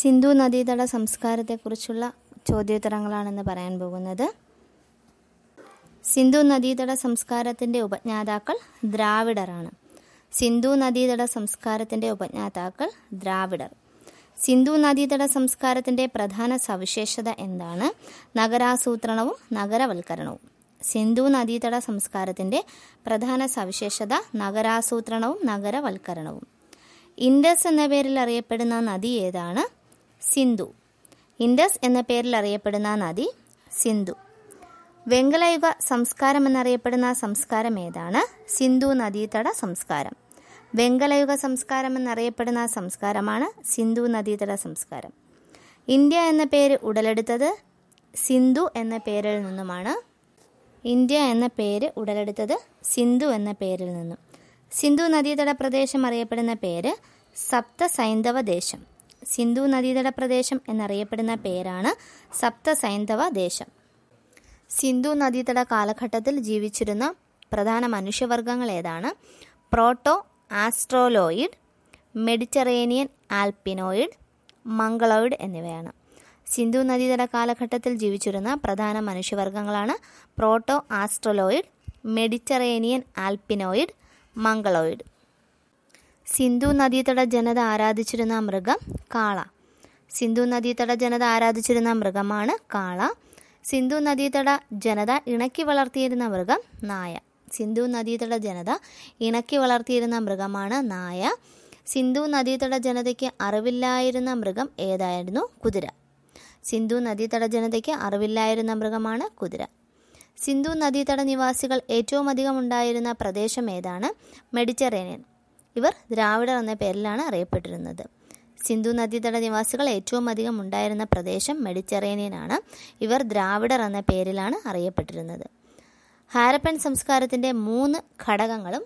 സിന്ധു നദീതട സംസ്കാരത്തെക്കുറിച്ചുള്ള ചോദ്യോത്തരങ്ങളാണെന്ന് പറയാൻ പോകുന്നത് സിന്ധു നദീതട സംസ്കാരത്തിൻ്റെ ഉപജ്ഞാതാക്കൾ ദ്രാവിഡറാണ് സിന്ധു നദീതട സംസ്കാരത്തിൻ്റെ ഉപജ്ഞാതാക്കൾ ദ്രാവിഡർ സിന്ധു നദീതട സംസ്കാരത്തിൻ്റെ പ്രധാന സവിശേഷത എന്താണ് നഗരാസൂത്രണവും നഗരവൽക്കരണവും സിന്ധു നദീതട സംസ്കാരത്തിൻ്റെ പ്രധാന സവിശേഷത നഗരാസൂത്രണവും നഗരവൽക്കരണവും ഇൻഡസ് എന്ന പേരിൽ അറിയപ്പെടുന്ന നദി ഏതാണ് സിന്ധു ഇൻഡസ് എന്ന പേരിൽ അറിയപ്പെടുന്ന നദി സിന്ധു വെങ്കലയുഗ സംസ്കാരം എന്നറിയപ്പെടുന്ന സംസ്കാരം ഏതാണ് സിന്ധു നദീതട സംസ്കാരം വെങ്കലയുഗ സംസ്കാരം എന്നറിയപ്പെടുന്ന സംസ്കാരമാണ് സിന്ധു നദീതട സംസ്കാരം ഇന്ത്യ എന്ന പേര് ഉടലെടുത്തത് സിന്ധു എന്ന പേരിൽ നിന്നുമാണ് ഇന്ത്യ എന്ന പേര് ഉടലെടുത്തത് സിന്ധു എന്ന പേരിൽ നിന്നും സിന്ധു നദീതട പ്രദേശം അറിയപ്പെടുന്ന പേര് സപ്ത സൈന്ധവ ദേശം സിന്ധു നദീതട പ്രദേശം എന്നറിയപ്പെടുന്ന പേരാണ് സപ്ത സൈന്ധവ ദേശം സിന്ധു നദീതട കാലഘട്ടത്തിൽ ജീവിച്ചിരുന്ന പ്രധാന മനുഷ്യവർഗങ്ങൾ ഏതാണ് proto Australoid Mediterranean Alpinoid Mongoloid എന്നിവയാണ് സിന്ധു നദീതട കാലഘട്ടത്തിൽ ജീവിച്ചിരുന്ന പ്രധാന മനുഷ്യവർഗങ്ങളാണ് proto Australoid Mediterranean Alpinoid Mongoloid Sindhu നദീതട ജനത ആരാധിച്ചിരുന്ന മൃഗം കാള സിന്ധു നദീതട ജനത ആരാധിച്ചിരുന്ന മൃഗമാണ് കാള സിന്ധു നദീതട ജനത ഇണക്കി വളർത്തിയിരുന്ന മൃഗം നായ സിന്ധു നദീതട ജനത ഇണക്കി വളർത്തിയിരുന്ന മൃഗമാണ് നായ സിന്ധു നദീതട ജനതയ്ക്ക് അറിവില്ലായിരുന്ന മൃഗം ഏതായിരുന്നു കുതിര സിന്ധു നദീതട ജനതയ്ക്ക് അറിവില്ലായിരുന്ന മൃഗമാണ് കുതിര സിന്ധു നദീതട നിവാസികൾ ഏറ്റവും അധികം ഉണ്ടായിരുന്ന പ്രദേശം ഏതാണ് മെഡിറ്ററേനിയൻ ഇവർ ദ്രാവിഡർ എന്ന പേരിലാണ് അറിയപ്പെട്ടിരുന്നത് സിന്ധു നദീതട നിവാസികൾ ഏറ്റവും അധികം ഉണ്ടായിരുന്ന പ്രദേശം മെഡിറ്ററേനിയൻ ആണ് ഇവർ ദ്രാവിഡർ എന്ന പേരിലാണ് അറിയപ്പെട്ടിരുന്നത് ഹാരപ്പൻ സംസ്കാരത്തിൻ്റെ മൂന്ന് ഘടകങ്ങളും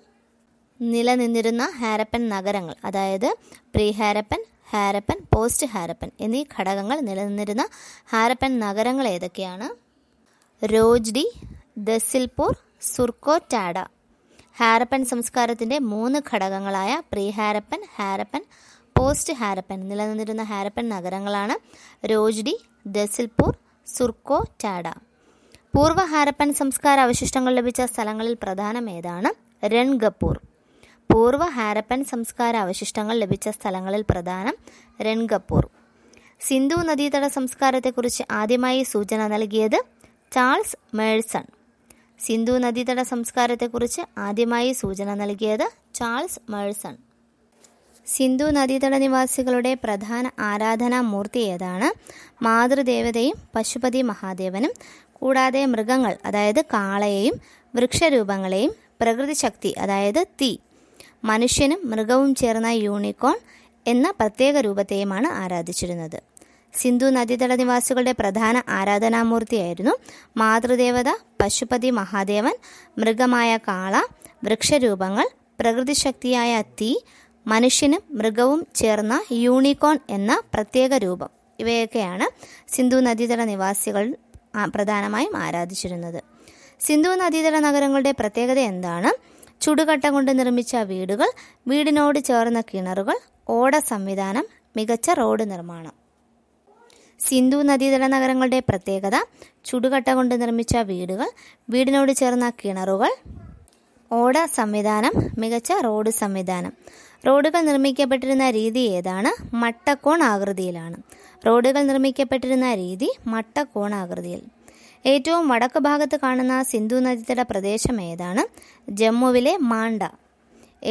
നിലനിന്നിരുന്ന ഹാരപ്പൻ നഗരങ്ങൾ അതായത് പ്രീ ഹാരപ്പൻ ഹാരപ്പൻ പോസ്റ്റ് ഹാരപ്പൻ എന്നീ ഘടകങ്ങൾ നിലനിന്നിരുന്ന ഹാരപ്പൻ നഗരങ്ങൾ ഏതൊക്കെയാണ് രോജ്ഡി ദസിൽപൂർ ടാഡ ഹാരപ്പൻ സംസ്കാരത്തിൻ്റെ മൂന്ന് ഘടകങ്ങളായ പ്രീ ഹാരപ്പൻ ഹാരപ്പൻ പോസ്റ്റ് ഹാരപ്പൻ നിലനിന്നിരുന്ന ഹാരപ്പൻ നഗരങ്ങളാണ് രോജ്ഡി ദസിൽപൂർ സുർക്കോ ടാഡ പൂർവ്വ ഹാരപ്പൻ സംസ്കാര അവശിഷ്ടങ്ങൾ ലഭിച്ച സ്ഥലങ്ങളിൽ പ്രധാനം ഏതാണ് രൺഗപ്പൂർ പൂർവ്വ ഹാരപ്പൻ സംസ്കാര അവശിഷ്ടങ്ങൾ ലഭിച്ച സ്ഥലങ്ങളിൽ പ്രധാനം രൺഗപ്പൂർ സിന്ധു നദീതട സംസ്കാരത്തെക്കുറിച്ച് ആദ്യമായി സൂചന നൽകിയത് ചാൾസ് മേഴ്സൺ സിന്ധു നദീതട സംസ്കാരത്തെക്കുറിച്ച് ആദ്യമായി സൂചന നൽകിയത് ചാൾസ് മേഴ്സൺ സിന്ധു നദീതട നിവാസികളുടെ പ്രധാന ആരാധനാ മൂർത്തി ഏതാണ് മാതൃദേവതയും പശുപതി മഹാദേവനും കൂടാതെ മൃഗങ്ങൾ അതായത് കാളയെയും വൃക്ഷരൂപങ്ങളെയും പ്രകൃതി ശക്തി അതായത് തീ മനുഷ്യനും മൃഗവും ചേർന്ന യൂണിക്കോൺ എന്ന പ്രത്യേക രൂപത്തെയുമാണ് ആരാധിച്ചിരുന്നത് സിന്ധു നദീതട നിവാസികളുടെ പ്രധാന ആരാധനാമൂർത്തിയായിരുന്നു മാതൃദേവത പശുപതി മഹാദേവൻ മൃഗമായ കാള വൃക്ഷരൂപങ്ങൾ പ്രകൃതിശക്തിയായ തീ മനുഷ്യനും മൃഗവും ചേർന്ന യൂണിക്കോൺ എന്ന പ്രത്യേക രൂപം ഇവയൊക്കെയാണ് സിന്ധു നദീതട നിവാസികൾ പ്രധാനമായും ആരാധിച്ചിരുന്നത് സിന്ധു നദീതട നഗരങ്ങളുടെ പ്രത്യേകത എന്താണ് ചുടുകട്ട കൊണ്ട് നിർമ്മിച്ച വീടുകൾ വീടിനോട് ചേർന്ന കിണറുകൾ ഓട സംവിധാനം മികച്ച റോഡ് നിർമ്മാണം സിന്ധു നദീതട നഗരങ്ങളുടെ പ്രത്യേകത ചുടുകട്ട കൊണ്ട് നിർമ്മിച്ച വീടുകൾ വീടിനോട് ചേർന്ന കിണറുകൾ ഓട സംവിധാനം മികച്ച റോഡ് സംവിധാനം റോഡുകൾ നിർമ്മിക്കപ്പെട്ടിരുന്ന രീതി ഏതാണ് മട്ടക്കോൺ ആകൃതിയിലാണ് റോഡുകൾ നിർമ്മിക്കപ്പെട്ടിരുന്ന രീതി മട്ടക്കോൺ ആകൃതിയിൽ ഏറ്റവും വടക്ക് ഭാഗത്ത് കാണുന്ന സിന്ധു നദീതട പ്രദേശം ഏതാണ് ജമ്മുവിലെ മാണ്ട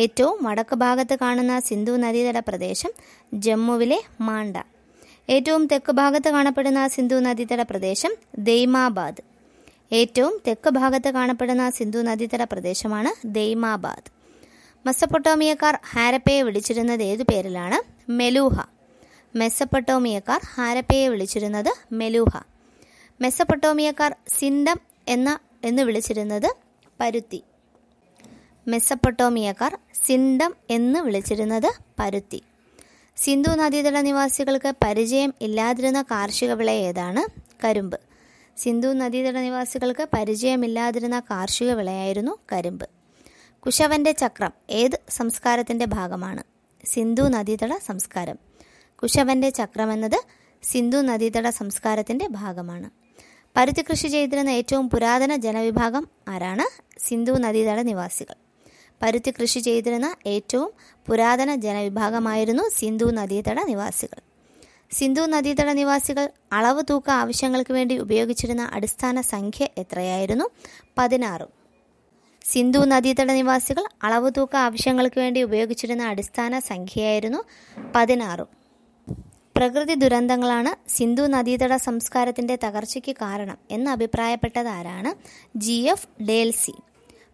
ഏറ്റവും വടക്ക് ഭാഗത്ത് കാണുന്ന സിന്ധു നദീതട പ്രദേശം ജമ്മുവിലെ മാണ്ട ഏറ്റവും തെക്ക് ഭാഗത്ത് കാണപ്പെടുന്ന സിന്ധു നദീതട പ്രദേശം ദൈമാബാദ് ഏറ്റവും തെക്ക് ഭാഗത്ത് കാണപ്പെടുന്ന സിന്ധു നദീതട പ്രദേശമാണ് ദൈമാബാദ് മെസ്സപ്പൊട്ടോമിയക്കാർ ഹാരപ്പയെ വിളിച്ചിരുന്നത് ഏതു പേരിലാണ് മെലൂഹ മെസ്സപ്പൊട്ടോമിയക്കാർ ഹാരപ്പയെ വിളിച്ചിരുന്നത് മെലൂഹ മെസ്സപ്പൊട്ടോമിയക്കാർ സിൻഡം എന്ന എന്ന് വിളിച്ചിരുന്നത് പരുത്തി മെസ്സപ്പൊട്ടോമിയക്കാർ സിൻഡം എന്ന് വിളിച്ചിരുന്നത് പരുത്തി സിന്ധു നദീതട നിവാസികൾക്ക് പരിചയം ഇല്ലാതിരുന്ന കാർഷിക വിള ഏതാണ് കരിമ്പ് സിന്ധു നദീതട നിവാസികൾക്ക് പരിചയമില്ലാതിരുന്ന കാർഷിക വിളയായിരുന്നു കരിമ്പ് കുശവന്റെ ചക്രം ഏത് സംസ്കാരത്തിന്റെ ഭാഗമാണ് സിന്ധു നദീതട സംസ്കാരം കുശവന്റെ ചക്രം എന്നത് സിന്ധു നദീതട സംസ്കാരത്തിന്റെ ഭാഗമാണ് പരുത്തി കൃഷി ചെയ്തിരുന്ന ഏറ്റവും പുരാതന ജനവിഭാഗം ആരാണ് സിന്ധു നദീതട നിവാസികൾ പരുത്തി കൃഷി ചെയ്തിരുന്ന ഏറ്റവും പുരാതന ജനവിഭാഗമായിരുന്നു സിന്ധു നദീതട നിവാസികൾ സിന്ധു നദീതട നിവാസികൾ അളവ് തൂക്ക ആവശ്യങ്ങൾക്ക് വേണ്ടി ഉപയോഗിച്ചിരുന്ന അടിസ്ഥാന സംഖ്യ എത്രയായിരുന്നു പതിനാറ് സിന്ധു നദീതട നിവാസികൾ അളവ് തൂക്ക ആവശ്യങ്ങൾക്ക് വേണ്ടി ഉപയോഗിച്ചിരുന്ന അടിസ്ഥാന സംഖ്യയായിരുന്നു പതിനാറ് പ്രകൃതി ദുരന്തങ്ങളാണ് സിന്ധു നദീതട സംസ്കാരത്തിന്റെ തകർച്ചയ്ക്ക് കാരണം എന്ന് അഭിപ്രായപ്പെട്ടതാരാണ് ജി എഫ് ഡേൽസി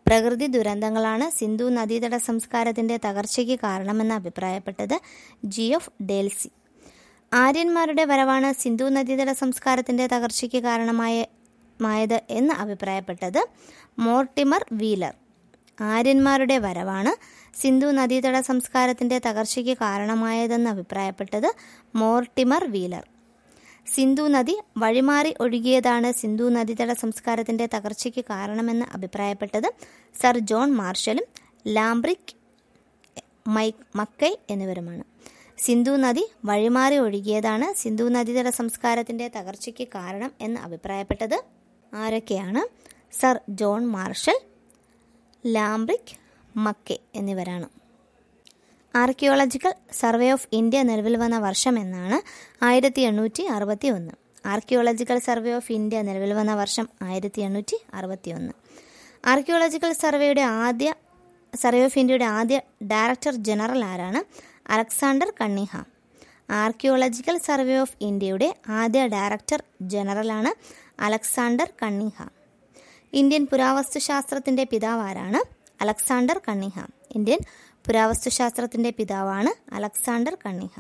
പ്രകൃതി ദുരന്തങ്ങളാണ് സിന്ധു നദീതട സംസ്കാരത്തിൻ്റെ തകർച്ചയ്ക്ക് കാരണമെന്ന് അഭിപ്രായപ്പെട്ടത് ജി ഓഫ് ഡേൽസി ആര്യന്മാരുടെ വരവാണ് സിന്ധു നദീതട സംസ്കാരത്തിൻ്റെ തകർച്ചയ്ക്ക് കാരണമായ മായത് എന്ന് അഭിപ്രായപ്പെട്ടത് മോർട്ടിമർ വീലർ ആര്യന്മാരുടെ വരവാണ് സിന്ധു നദീതട സംസ്കാരത്തിൻ്റെ തകർച്ചയ്ക്ക് കാരണമായതെന്ന് അഭിപ്രായപ്പെട്ടത് മോർട്ടിമർ വീലർ സിന്ധു നദി വഴിമാറി ഒഴുകിയതാണ് സിന്ധു നദീതട സംസ്കാരത്തിന്റെ തകർച്ചയ്ക്ക് കാരണമെന്ന് അഭിപ്രായപ്പെട്ടത് സർ ജോൺ മാർഷലും ലാംബ്രിക് മൈക്ക് മക്കൈ എന്നിവരുമാണ് സിന്ധു നദി വഴിമാറി ഒഴുകിയതാണ് സിന്ധു നദീതട സംസ്കാരത്തിന്റെ തകർച്ചയ്ക്ക് കാരണം എന്ന് അഭിപ്രായപ്പെട്ടത് ആരൊക്കെയാണ് Sir John Marshall Lambrick Mackay എന്നിവരാണ് ആർക്കിയോളജിക്കൽ സർവേ ഓഫ് ഇന്ത്യ നിലവിൽ വന്ന വർഷം എന്നാണ് ആയിരത്തി എണ്ണൂറ്റി അറുപത്തി ഒന്ന് ആർക്കിയോളജിക്കൽ സർവേ ഓഫ് ഇന്ത്യ നിലവിൽ വന്ന വർഷം ആയിരത്തി എണ്ണൂറ്റി അറുപത്തി ഒന്ന് ആർക്കിയോളജിക്കൽ സർവേയുടെ ആദ്യ സർവേ ഓഫ് ഇന്ത്യയുടെ ആദ്യ ഡയറക്ടർ ജനറൽ ആരാണ് Alexander Cunningham archaeological survey of ഇന്ത്യയുടെ ആദ്യ ഡയറക്ടർ ജനറലാണ് അലക്സാണ്ടർ കണ്ണിഹാം ഇന്ത്യൻ പുരാവസ്തുശാസ്ത്രത്തിൻ്റെ പിതാവ് ആരാണ് അലക്സാണ്ടർ കണ്ണിഹാം ഇന്ത്യൻ പുരാവസ്തുശാസ്ത്രത്തിൻ്റെ പിതാവാണ് അലക്സാണ്ടർ കണ്ണിഹ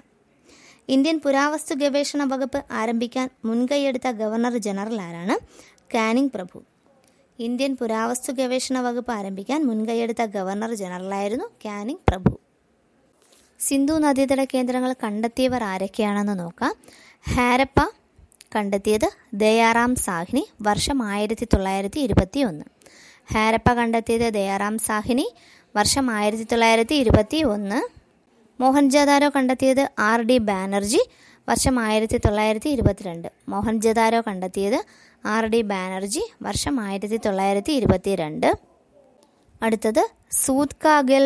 ഇന്ത്യൻ പുരാവസ്തു ഗവേഷണ വകുപ്പ് ആരംഭിക്കാൻ മുൻകൈയെടുത്ത ഗവർണർ ജനറൽ ആരാണ് കാനിംഗ് പ്രഭു ഇന്ത്യൻ പുരാവസ്തു ഗവേഷണ വകുപ്പ് ആരംഭിക്കാൻ മുൻകൈയെടുത്ത ഗവർണർ ജനറലായിരുന്നു കാനിംഗ് പ്രഭു സിന്ധു നദീതട കേന്ദ്രങ്ങൾ കണ്ടെത്തിയവർ ആരൊക്കെയാണെന്ന് നോക്കാം ഹാരപ്പ കണ്ടെത്തിയത് ദയാറാം സാഹിനി വർഷം ആയിരത്തി തൊള്ളായിരത്തി ഇരുപത്തി ഒന്ന് ഹാരപ്പ കണ്ടെത്തിയത് ദയാറാം സാഹിനി വർഷം ആയിരത്തി തൊള്ളായിരത്തി ഇരുപത്തി ഒന്ന് മോഹൻജാദാരോ കണ്ടെത്തിയത് ആർ ഡി ബാനർജി വർഷം ആയിരത്തി തൊള്ളായിരത്തി ഇരുപത്തിരണ്ട് മോഹൻജാദാരോ കണ്ടെത്തിയത് ആർ ഡി ബാനർജി വർഷം ആയിരത്തി തൊള്ളായിരത്തി ഇരുപത്തി രണ്ട് അടുത്തത് സൂത് കാഗൽ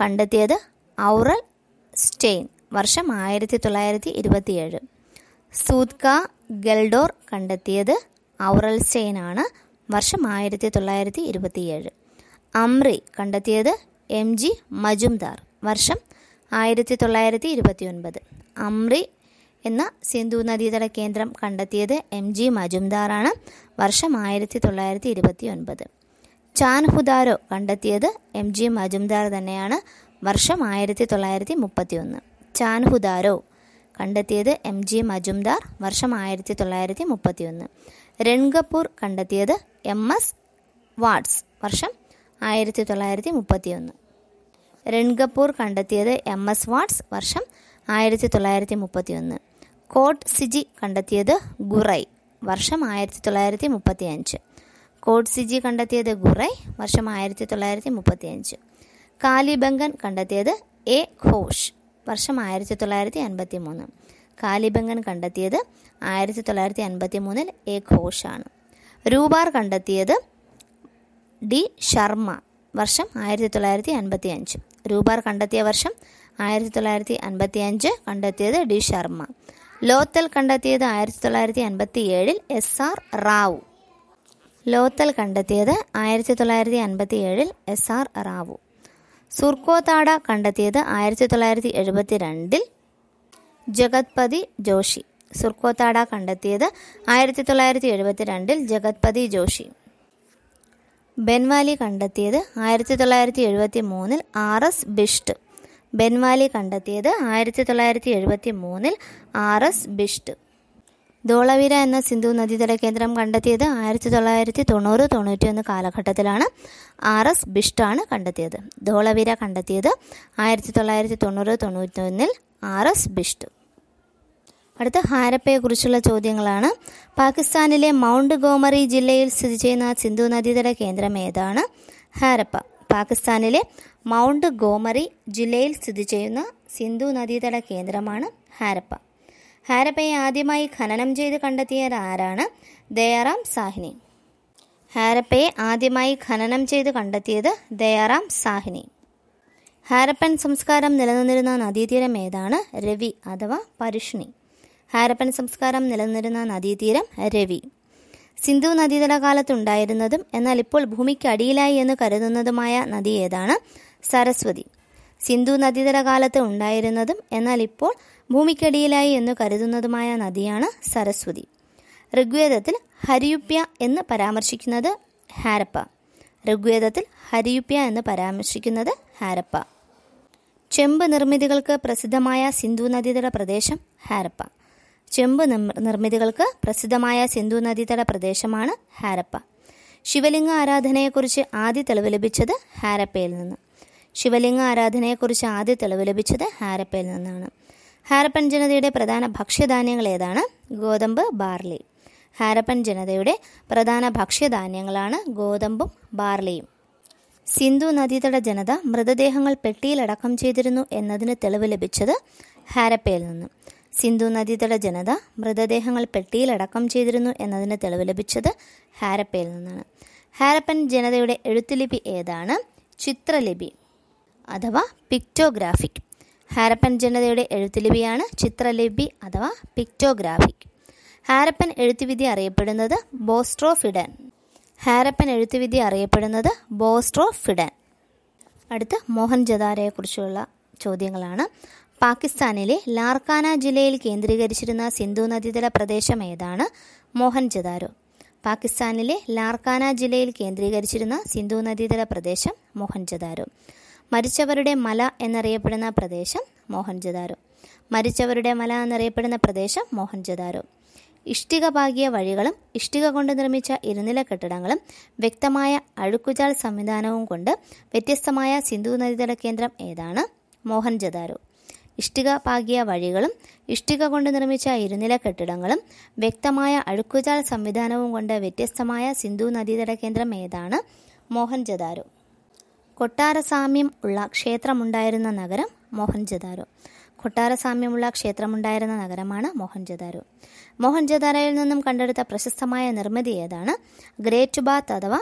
കണ്ടെത്തിയത് ഔറൽ സ്റ്റെയിൻ വർഷം ആയിരത്തി തൊള്ളായിരത്തി ഇരുപത്തിയേഴ് സൂത്ക ഗെൽഡോർ കണ്ടെത്തിയത് ഔറൽ സ്റ്റെയിൻ ആണ് വർഷം ആയിരത്തി തൊള്ളായിരത്തി ഇരുപത്തിയേഴ് അമ്രി കണ്ടെത്തിയത് എം ജി മജുംദാർ വർഷം ആയിരത്തി തൊള്ളായിരത്തി ഇരുപത്തി ഒൻപത് അമ്രി എന്ന സിന്ധു നദീതട കേന്ദ്രം കണ്ടെത്തിയത് എം ജി മജുംദാറാണ് വർഷം ആയിരത്തി തൊള്ളായിരത്തി ഇരുപത്തി ഒൻപത് ചാൻ ഹുദാരോ കണ്ടെത്തിയത് എം ജി മജുംദാർ തന്നെയാണ് വർഷം ആയിരത്തി തൊള്ളായിരത്തി മുപ്പത്തി ഒന്ന് ചാൻ ഹുദാരോ കണ്ടെത്തിയത് എം ജി മജുംദാർ വർഷം ആയിരത്തി തൊള്ളായിരത്തി മുപ്പത്തി ഒന്ന് രൺഗപ്പൂർ കണ്ടെത്തിയത് എം എസ് വാട്സ് വർഷം ആയിരത്തി തൊള്ളായിരത്തി മുപ്പത്തി ഒന്ന് രൺകപൂർ കണ്ടെത്തിയത് എം എസ് വാട്സ് വർഷം ആയിരത്തി തൊള്ളായിരത്തി മുപ്പത്തി ഒന്ന് കോട്ട് സിജി കണ്ടെത്തിയത് ഗുറൈ വർഷം ആയിരത്തി തൊള്ളായിരത്തി മുപ്പത്തി അഞ്ച് കോട്ട് സിജി കണ്ടെത്തിയത് ഗുറൈ വർഷം ആയിരത്തി തൊള്ളായിരത്തി മുപ്പത്തി അഞ്ച് കാലിബംഗൻ കണ്ടെത്തിയത് എ ഘോഷ് വർഷം ആയിരത്തി തൊള്ളായിരത്തി അൻപത്തി മൂന്ന് കാലിബംഗൻ കണ്ടെത്തിയത് ആയിരത്തി തൊള്ളായിരത്തി അൻപത്തി മൂന്നിൽ എ ഘോഷാണ് രൂപാർ കണ്ടെത്തിയത് ഡി ശർമ്മ വർഷം ആയിരത്തി തൊള്ളായിരത്തി അൻപത്തി അഞ്ച് രൂപാർ കണ്ടെത്തിയ വർഷം ആയിരത്തി തൊള്ളായിരത്തി അൻപത്തി അഞ്ച് കണ്ടെത്തിയത് ഡി ശർമ്മ ലോത്തൽ കണ്ടെത്തിയത് ആയിരത്തി തൊള്ളായിരത്തി അൻപത്തി ഏഴിൽ എസ് ആർ റാവു ലോത്തൽ കണ്ടെത്തിയത് ആയിരത്തി തൊള്ളായിരത്തി അൻപത്തി ഏഴിൽ എസ് ആർ റാവു സുർക്കോതാട കണ്ടെത്തിയത് ആയിരത്തി തൊള്ളായിരത്തി എഴുപത്തി രണ്ടിൽ ജഗത്പതി ജോഷി സുർക്കോത്താട കണ്ടെത്തിയത് ആയിരത്തി തൊള്ളായിരത്തി എഴുപത്തി രണ്ടിൽ ജഗത്പതി ജോഷി ബെൻവാലി കണ്ടെത്തിയത് ആയിരത്തി തൊള്ളായിരത്തി എഴുപത്തി മൂന്നിൽ ആർ എസ് ബിഷ്ട് ബെൻവാലി കണ്ടെത്തിയത് ആയിരത്തി തൊള്ളായിരത്തി എഴുപത്തി മൂന്നിൽ ആർ എസ് ബിഷ്ട് ധോളവിര എന്ന സിന്ധു നദീതല കേന്ദ്രം കണ്ടെത്തിയത് ആയിരത്തി തൊള്ളായിരത്തി തൊണ്ണൂറ് തൊണ്ണൂറ്റി ഒന്ന് കാലഘട്ടത്തിലാണ് ആർ എസ് ബിഷ്ടാണ് കണ്ടെത്തിയത് ധോളവിര കണ്ടെത്തിയത് ആയിരത്തി തൊള്ളായിരത്തി തൊണ്ണൂറ് തൊണ്ണൂറ്റി ഒന്നിൽ ആർ എസ് ബിഷ്ട് അടുത്ത ഹാരപ്പയെക്കുറിച്ചുള്ള ചോദ്യങ്ങളാണ് പാകിസ്ഥാനിലെ മൗണ്ട് ഗോമറി ജില്ലയിൽ സ്ഥിതി ചെയ്യുന്ന സിന്ധു നദീതട കേന്ദ്രം ഏതാണ് ഹാരപ്പ പാകിസ്ഥാനിലെ മൗണ്ട് ഗോമറി ജില്ലയിൽ സ്ഥിതി ചെയ്യുന്ന സിന്ധു നദീതട കേന്ദ്രമാണ് ഹാരപ്പ ഹാരപ്പയെ ആദ്യമായി ഖനനം ചെയ്ത് കണ്ടെത്തിയത് ആരാണ് ദയാറാം സാഹിനി ഹാരപ്പയെ ആദ്യമായി ഖനനം ചെയ്ത് കണ്ടെത്തിയത് ദയാറാം സാഹിനി ഹാരപ്പൻ സംസ്കാരം നിലനിന്നിരുന്ന നദീതീരം ഏതാണ് രവി അഥവാ പരുഷ്ണി ഹാരപ്പൻ സംസ്കാരം നിലനിന്നിരുന്ന നദീതീരം രവി സിന്ധു നദീതല കാലത്തുണ്ടായിരുന്നതും എന്നാൽ ഇപ്പോൾ ഭൂമിക്കടിയിലായി എന്ന് കരുതുന്നതുമായ നദി ഏതാണ് സരസ്വതി സിന്ധു നദീതല കാലത്ത് ഉണ്ടായിരുന്നതും എന്നാൽ ഇപ്പോൾ ഭൂമിക്കടിയിലായി എന്ന് കരുതുന്നതുമായ നദിയാണ് സരസ്വതി ഋഗ്വേദത്തിൽ ഹരിയുപ്യ എന്ന് പരാമർശിക്കുന്നത് ഹാരപ്പ ഋഗ്വേദത്തിൽ ഹരിയുപ്യ എന്ന് പരാമർശിക്കുന്നത് ഹാരപ്പ ചെമ്പ് നിർമ്മിതികൾക്ക് പ്രസിദ്ധമായ സിന്ധു നദീതല പ്രദേശം ഹാരപ്പ ചെമ്പ് നിർമ്മിതികൾക്ക് പ്രസിദ്ധമായ സിന്ധു നദീതട പ്രദേശമാണ് ഹാരപ്പ ശിവലിംഗ ആരാധനയെക്കുറിച്ച് ആദ്യ തെളിവ് ലഭിച്ചത് ഹാരപ്പയിൽ നിന്ന് ശിവലിംഗ ആരാധനയെക്കുറിച്ച് ആദ്യ തെളിവ് ലഭിച്ചത് ഹാരപ്പയിൽ നിന്നാണ് ഹാരപ്പൻ ജനതയുടെ പ്രധാന ഭക്ഷ്യധാന്യങ്ങൾ ഏതാണ് ഗോതമ്പ് ബാർലി ഹാരപ്പൻ ജനതയുടെ പ്രധാന ഭക്ഷ്യധാന്യങ്ങളാണ് ഗോതമ്പും ബാർലിയും സിന്ധു നദീതട ജനത മൃതദേഹങ്ങൾ പെട്ടിയിലടക്കം ചെയ്തിരുന്നു എന്നതിന് തെളിവ് ലഭിച്ചത് ഹാരപ്പയിൽ നിന്ന് സിന്ധു നദീതട ജനത മൃതദേഹങ്ങൾ പെട്ടിയിലടക്കം ചെയ്തിരുന്നു എന്നതിന് തെളിവ് ലഭിച്ചത് ഹാരപ്പയിൽ നിന്നാണ് ഹാരപ്പൻ ജനതയുടെ എഴുത്തുലിപി ഏതാണ് ചിത്രലിപി അഥവാ പിക്റ്റോഗ്രാഫിക് ഹാരപ്പൻ ജനതയുടെ എഴുത്തുലിപിയാണ് ചിത്രലിപി അഥവാ പിക്റ്റോഗ്രാഫിക് ഹാരപ്പൻ എഴുത്തുവിധി അറിയപ്പെടുന്നത് ബോസ്ട്രോഫിഡൻ ഹാരപ്പൻ എഴുത്തുവിധി അറിയപ്പെടുന്നത് ബോസ്ട്രോഫിഡൻ അടുത്ത മോഹൻജദാരയെക്കുറിച്ചുള്ള ചോദ്യങ്ങളാണ് പാകിസ്ഥാനിലെ ലാർക്കാന ജില്ലയിൽ കേന്ദ്രീകരിച്ചിരുന്ന സിന്ധു നദീതല പ്രദേശം ഏതാണ് മോഹൻജദാരോ പാകിസ്ഥാനിലെ ലാർക്കാന ജില്ലയിൽ കേന്ദ്രീകരിച്ചിരുന്ന സിന്ധു നദീതല പ്രദേശം മോഹൻജദാരോ മരിച്ചവരുടെ മല എന്നറിയപ്പെടുന്ന പ്രദേശം മോഹൻജദാരോ മരിച്ചവരുടെ മല എന്നറിയപ്പെടുന്ന പ്രദേശം മോഹൻജദാരോ ഇഷ്ടിക പാകിയ വഴികളും ഇഷ്ടിക കൊണ്ട് നിർമ്മിച്ച ഇരുനില കെട്ടിടങ്ങളും വ്യക്തമായ അഴുക്കുചാൽ സംവിധാനവും കൊണ്ട് വ്യത്യസ്തമായ സിന്ധു നദീതല കേന്ദ്രം ഏതാണ് മോഹൻജദാരോ ഇഷ്ടിക പാകിയ വഴികളും ഇഷ്ടിക കൊണ്ട് നിർമ്മിച്ച ഇരുനില കെട്ടിടങ്ങളും വ്യക്തമായ അഴുക്കുചാൽ സംവിധാനവും കൊണ്ട് വ്യത്യസ്തമായ സിന്ധു നദീതട കേന്ദ്രം ഏതാണ് മോഹൻജദാരോ കൊട്ടാര സാമ്യം ഉള്ള ക്ഷേത്രമുണ്ടായിരുന്ന നഗരം മോഹൻജദാരോ കൊട്ടാര സാമ്യമുള്ള ക്ഷേത്രമുണ്ടായിരുന്ന നഗരമാണ് മോഹൻജദാരോ മോഹൻജദാരയിൽ നിന്നും കണ്ടെടുത്ത പ്രശസ്തമായ നിർമ്മിതി ഏതാണ് ഗ്രേറ്റ് ബാത്ത് അഥവാ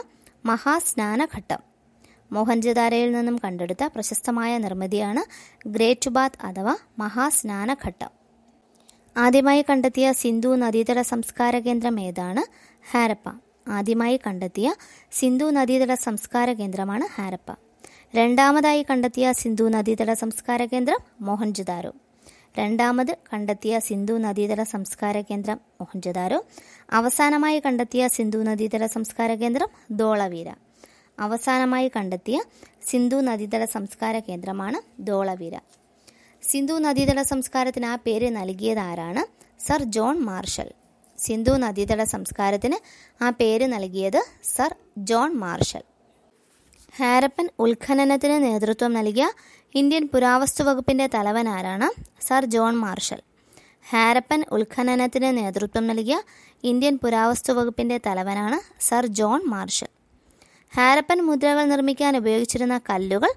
മഹാസ്നാനഘട്ടം മോഹൻജദാരയിൽ നിന്നും കണ്ടെടുത്ത പ്രശസ്തമായ നിർമ്മിതിയാണ് ഗ്രേറ്റ് ബാത്ത് അഥവാ മഹാസ്നാനഘട്ടം ആദ്യമായി കണ്ടെത്തിയ സിന്ധു നദീതട സംസ്കാര കേന്ദ്രം ഏതാണ് ഹാരപ്പ ആദ്യമായി കണ്ടെത്തിയ സിന്ധു നദീതട സംസ്കാര കേന്ദ്രമാണ് ഹാരപ്പ രണ്ടാമതായി കണ്ടെത്തിയ സിന്ധു നദീതട സംസ്കാര കേന്ദ്രം മോഹൻജുദാരോ രണ്ടാമത് കണ്ടെത്തിയ സിന്ധു നദീതട സംസ്കാര കേന്ദ്രം മോഹൻജുദാരോ അവസാനമായി കണ്ടെത്തിയ സിന്ധു നദീതട സംസ്കാര കേന്ദ്രം ധോളവീര അവസാനമായി കണ്ടെത്തിയ സിന്ധു നദീതട സംസ്കാര കേന്ദ്രമാണ് ധോളവീര സിന്ധു നദീതട സംസ്കാരത്തിന് ആ പേര് നൽകിയത് ആരാണ് സർ ജോൺ മാർഷൽ സിന്ധു നദീതട സംസ്കാരത്തിന് ആ പേര് നൽകിയത് സർ ജോൺ മാർഷൽ ഹാരപ്പൻ ഉത്ഖനനത്തിന് നേതൃത്വം നൽകിയ ഇന്ത്യൻ പുരാവസ്തു വകുപ്പിൻ്റെ തലവൻ ആരാണ് സർ ജോൺ മാർഷൽ ഹാരപ്പൻ ഉത്ഖനനത്തിന് നേതൃത്വം നൽകിയ ഇന്ത്യൻ പുരാവസ്തു വകുപ്പിൻ്റെ തലവനാണ് സർ ജോൺ മാർഷൽ ഹാരപ്പൻ മുദ്രകൾ നിർമ്മിക്കാൻ ഉപയോഗിച്ചിരുന്ന കല്ലുകൾ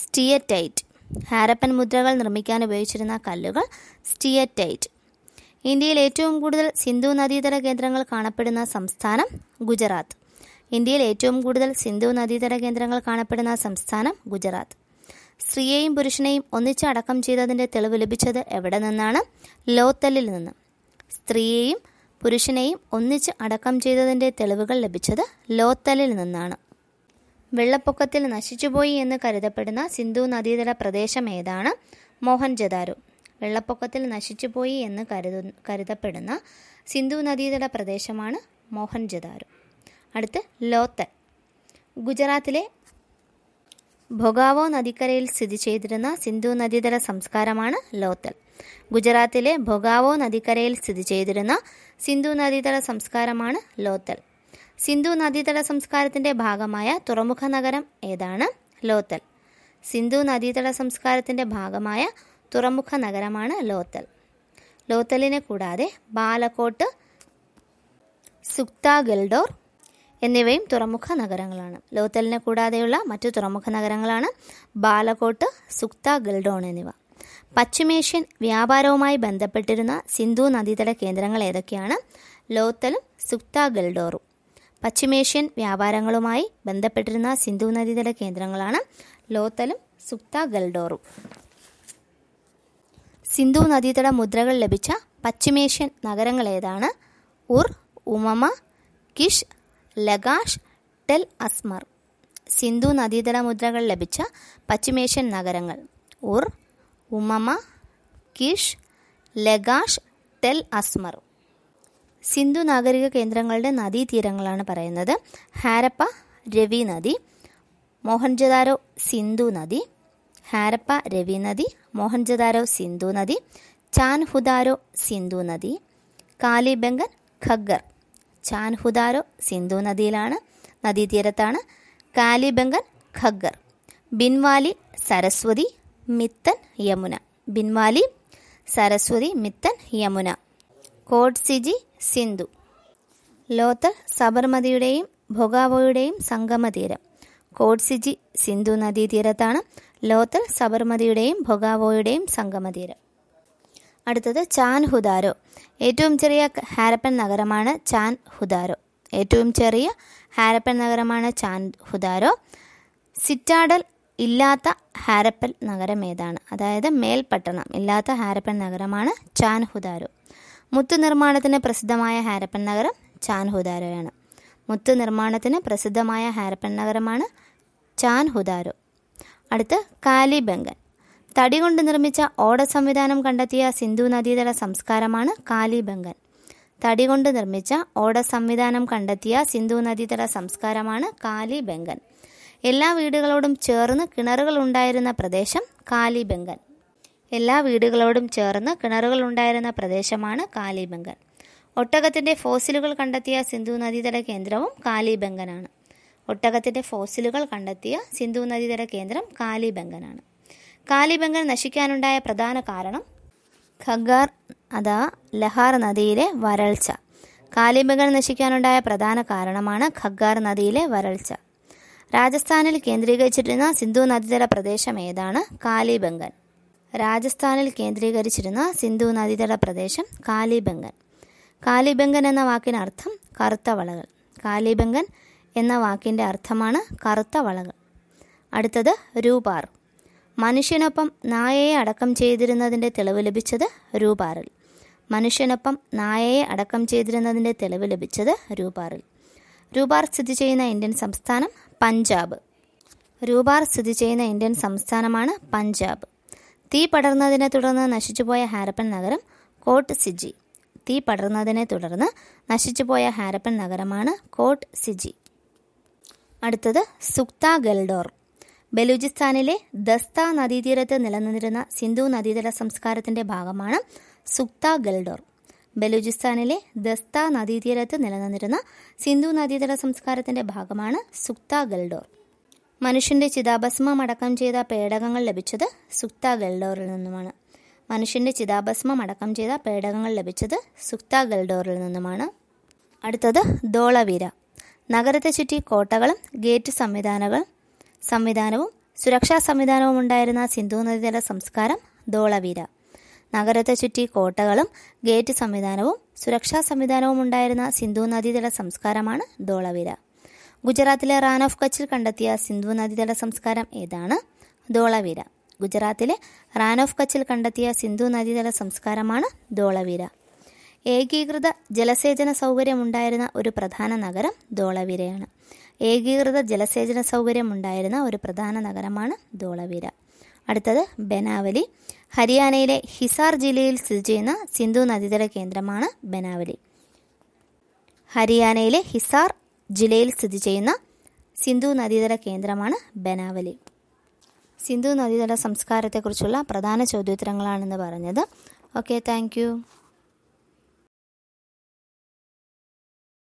സ്റ്റിയറ്റൈറ്റ് ഹാരപ്പൻ മുദ്രകൾ നിർമ്മിക്കാൻ ഉപയോഗിച്ചിരുന്ന കല്ലുകൾ സ്റ്റിയറ്റൈറ്റ് ഇന്ത്യയിൽ ഏറ്റവും കൂടുതൽ സിന്ധു നദീതട കേന്ദ്രങ്ങൾ കാണപ്പെടുന്ന സംസ്ഥാനം ഗുജറാത്ത് ഇന്ത്യയിൽ ഏറ്റവും കൂടുതൽ സിന്ധു നദീതട കേന്ദ്രങ്ങൾ കാണപ്പെടുന്ന സംസ്ഥാനം ഗുജറാത്ത് സ്ത്രീയെയും പുരുഷനെയും ഒന്നിച്ചടക്കം ചെയ്തതിൻ്റെ തെളിവ് ലഭിച്ചത് എവിടെ നിന്നാണ് ലോത്തലിൽ നിന്ന് സ്ത്രീയെയും പുരുഷനെയും ഒന്നിച്ച് അടക്കം ചെയ്തതിൻ്റെ തെളിവുകൾ ലഭിച്ചത് ലോത്തലിൽ നിന്നാണ് വെള്ളപ്പൊക്കത്തിൽ നശിച്ചുപോയി എന്ന് കരുതപ്പെടുന്ന സിന്ധു നദീതട പ്രദേശം ഏതാണ് ജദാരു വെള്ളപ്പൊക്കത്തിൽ നശിച്ചുപോയി എന്ന് കരുതു കരുതപ്പെടുന്ന സിന്ധു നദീതട പ്രദേശമാണ് ജദാരു അടുത്ത് ലോത്തൽ ഗുജറാത്തിലെ ഭൊഗാവോ നദിക്കരയിൽ സ്ഥിതി ചെയ്തിരുന്ന സിന്ധു നദീതട സംസ്കാരമാണ് ലോത്തൽ ഗുജറാത്തിലെ ഭൊഗാവോ നദിക്കരയിൽ സ്ഥിതി ചെയ്തിരുന്ന സിന്ധു നദീതട സംസ്കാരമാണ് ലോത്തൽ സിന്ധു നദീതട സംസ്കാരത്തിന്റെ ഭാഗമായ തുറമുഖ നഗരം ഏതാണ് ലോത്തൽ സിന്ധു നദീതട സംസ്കാരത്തിന്റെ ഭാഗമായ തുറമുഖ നഗരമാണ് ലോത്തൽ ലോത്തലിനെ കൂടാതെ ബാലക്കോട്ട് സുക്ത ഗൽഡോർ എന്നിവയും തുറമുഖ നഗരങ്ങളാണ് ലോത്തലിനെ കൂടാതെയുള്ള മറ്റു തുറമുഖ നഗരങ്ങളാണ് ബാലക്കോട്ട് സുക്ത ഗൽഡോൺ എന്നിവ പശ്ചിമേഷ്യൻ വ്യാപാരവുമായി ബന്ധപ്പെട്ടിരുന്ന സിന്ധു നദീതട കേന്ദ്രങ്ങൾ ഏതൊക്കെയാണ് ലോത്തലും സുക്ത ഗൽഡോറും പശ്ചിമേഷ്യൻ വ്യാപാരങ്ങളുമായി ബന്ധപ്പെട്ടിരുന്ന സിന്ധു നദീതട കേന്ദ്രങ്ങളാണ് ലോത്തലും സുക്ത ഗൽഡോറും സിന്ധു നദീതട മുദ്രകൾ ലഭിച്ച പശ്ചിമേഷ്യൻ നഗരങ്ങൾ ഏതാണ് Ur Umma Kish Lagash Tell Asmar Sindhu നദീതട മുദ്രകൾ ലഭിച്ച പശ്ചിമേഷ്യൻ നഗരങ്ങൾ Ur Umma Kish Lagash Tell Asmar Sindhu നാഗരിക കേന്ദ്രങ്ങളുടെ നദീതീരങ്ങളാണ് പറയുന്നത് ഹാരപ്പ രവി നദി മോഹൻജദാരോ സിന്ധു നദി ഹാരപ്പ രവി നദി മോഹൻജദാരോ സിന്ധു നദി ചാൻഹുദാരോ സിന്ധു നദി കാലിബംഗൻ ഖഗ്ഗർ ചാൻഹുദാരോ സിന്ധു നദിയിലാണ് നദീതീരത്താണ് കാലിബംഗൻ ഖഗ്ഗർ ബിൻവാലി സരസ്വതി മിത്തൻ യമുന ബിൻവാലി സരസ്വതി മിത്തൻ യമുന കോഡ്സിജി സിന്ധു ലോത്തർ സബർമതിയുടെയും ഭൊഗാവോയുടെയും സംഗമ തീരം കോഡ്സിജി സിന്ധു നദീതീരത്താണ് ലോത്തർ സബർമതിയുടെയും ഭൊഗാവോയുടെയും സംഗമ തീരം അടുത്തത് ചാൻ ഹുദാരോ ഏറ്റവും ചെറിയ ഹാരപ്പൻ നഗരമാണ് ചാൻ ഹുദാരോ ഏറ്റവും ചെറിയ ഹാരപ്പൻ നഗരമാണ് ചാൻ ഹുദാരോ സിറ്റാഡൽ ഇല്ലാത്ത ഹാരപ്പൻ നഗരം ഏതാണ് അതായത് മേൽപട്ടണം ഇല്ലാത്ത ഹാരപ്പൻ നഗരമാണ് ചാൻഹുദാരോ മുത്തു നിർമ്മാണത്തിന് പ്രസിദ്ധമായ ഹാരപ്പൻ നഗരം ചാൻഹുദാരോയാണ് മുത്തു നിർമ്മാണത്തിന് പ്രസിദ്ധമായ ഹാരപ്പൻ നഗരമാണ് ചാൻഹുദാരോ അടുത്ത് കാലിബംഗൻ തടി കൊണ്ട് നിർമ്മിച്ച ഓട സംവിധാനം കണ്ടെത്തിയ സിന്ധു നദീതട സംസ്കാരമാണ് കാലിബംഗൻ തടി കൊണ്ട് നിർമ്മിച്ച ഓട സംവിധാനം കണ്ടെത്തിയ സിന്ധു നദീതട സംസ്കാരമാണ് കാലിബംഗൻ എല്ലാ വീടുകളോടും ചേർന്ന് കിണറുകൾ ഉണ്ടായിരുന്ന പ്രദേശം കാലിബംഗൻ എല്ലാ വീടുകളോടും ചേർന്ന് കിണറുകൾ ഉണ്ടായിരുന്ന പ്രദേശമാണ് കാലിബംഗൻ ഒട്ടകത്തിൻ്റെ ഫോസിലുകൾ കണ്ടെത്തിയ സിന്ധു നദീതട കേന്ദ്രവും കാലിബംഗനാണ് ഒട്ടകത്തിൻ്റെ ഫോസിലുകൾ കണ്ടെത്തിയ സിന്ധു നദീതട കേന്ദ്രം കാലിബംഗനാണ് കാലിബംഗൻ നശിക്കാനുണ്ടായ പ്രധാന കാരണം ഖഗാർ അഥവാ ലഹാർ നദിയിലെ വരൾച്ച കാലിബംഗൻ നശിക്കാനുണ്ടായ പ്രധാന കാരണമാണ് ഖഗാർ നദിയിലെ വരൾച്ച രാജസ്ഥാനിൽ കേന്ദ്രീകരിച്ചിരുന്ന സിന്ധു നദീതല പ്രദേശം ഏതാണ് കാലിബംഗൻ രാജസ്ഥാനിൽ കേന്ദ്രീകരിച്ചിരുന്ന സിന്ധു നദീതല പ്രദേശം കാലിബംഗൻ കാലിബംഗൻ എന്ന വാക്കിനർത്ഥം കറുത്ത വളകൾ കാലിബംഗൻ എന്ന വാക്കിൻ്റെ അർത്ഥമാണ് കറുത്ത വളകൾ അടുത്തത് രൂപാർ മനുഷ്യനൊപ്പം നായയെ അടക്കം ചെയ്തിരുന്നതിൻ്റെ തെളിവ് ലഭിച്ചത് രൂപാറിൽ മനുഷ്യനൊപ്പം നായയെ അടക്കം ചെയ്തിരുന്നതിൻ്റെ തെളിവ് ലഭിച്ചത് രൂപാറിൽ രൂപാർ സ്ഥിതി ചെയ്യുന്ന ഇന്ത്യൻ സംസ്ഥാനം പഞ്ചാബ് രൂപാർ സ്ഥിതി ചെയ്യുന്ന ഇന്ത്യൻ സംസ്ഥാനമാണ് പഞ്ചാബ് തീ പടർന്നതിനെ തുടർന്ന് നശിച്ചുപോയ ഹാരപ്പൻ നഗരം കോട്ട് സിജി തീ പടർന്നതിനെ തുടർന്ന് നശിച്ചുപോയ ഹാരപ്പൻ നഗരമാണ് കോട്ട് സിജി അടുത്തത് സുക്ത ഗൽഡോർ ബലൂചിസ്ഥാനിലെ ദസ്ത നദീതീരത്ത് നിലനിന്നിരുന്ന സിന്ധു നദീതല സംസ്കാരത്തിന്റെ ഭാഗമാണ് സുക്ത ഗൽഡോർ ബലൂചിസ്ഥാനിലെ ദസ്ത നദീതീരത്ത് നിലനിന്നിരുന്ന സിന്ധു നദീതട സംസ്കാരത്തിന്റെ ഭാഗമാണ് സുക്ത ഗൽഡോർ മനുഷ്യന്റെ ചിതാഭസ്മം അടക്കം ചെയ്ത പേടകങ്ങൾ ലഭിച്ചത് സുക്ത ഗൽഡോറിൽ നിന്നുമാണ് മനുഷ്യന്റെ ചിതാഭസ്മം അടക്കം ചെയ്ത പേടകങ്ങൾ ലഭിച്ചത് സുക്ത ഗൽഡോറിൽ നിന്നുമാണ് അടുത്തത് ധോളവീര നഗരത്തെ ചുറ്റി കോട്ടകളും ഗേറ്റ് സംവിധാനങ്ങൾ സംവിധാനവും സുരക്ഷാ സംവിധാനവും ഉണ്ടായിരുന്ന സിന്ധു നദീതല സംസ്കാരം ധോളവീര നഗരത്തെ ചുറ്റി കോട്ടകളും ഗേറ്റ് സംവിധാനവും സുരക്ഷാ സംവിധാനവും ഉണ്ടായിരുന്ന സിന്ധു നദീതല സംസ്കാരമാണ് ധോളവിര ഗുജറാത്തിലെ റാൻ ഓഫ് കച്ചിൽ കണ്ടെത്തിയ സിന്ധു നദീതല സംസ്കാരം ഏതാണ് ധോളവിര ഗുജറാത്തിലെ റാൻ ഓഫ് കച്ചിൽ കണ്ടെത്തിയ സിന്ധു നദീതല സംസ്കാരമാണ് ധോളവിര ഏകീകൃത ജലസേചന സൗകര്യമുണ്ടായിരുന്ന ഒരു പ്രധാന നഗരം ധോളവിരയാണ് ഏകീകൃത ജലസേചന സൗകര്യമുണ്ടായിരുന്ന ഒരു പ്രധാന നഗരമാണ് ധോളവിര അടുത്തത് ബനാവലി ഹരിയാനയിലെ ഹിസാർ ജില്ലയിൽ സ്ഥിതി ചെയ്യുന്ന സിന്ധു നദീതട കേന്ദ്രമാണ് ബനാവലി ഹരിയാനയിലെ ഹിസാർ ജില്ലയിൽ സ്ഥിതി ചെയ്യുന്ന സിന്ധു നദീതട കേന്ദ്രമാണ് ബനാവലി സിന്ധു നദീതട സംസ്കാരത്തെക്കുറിച്ചുള്ള പ്രധാന ചോദ്യോത്തരങ്ങളാണെന്ന് പറഞ്ഞത് ഓക്കെ താങ്ക്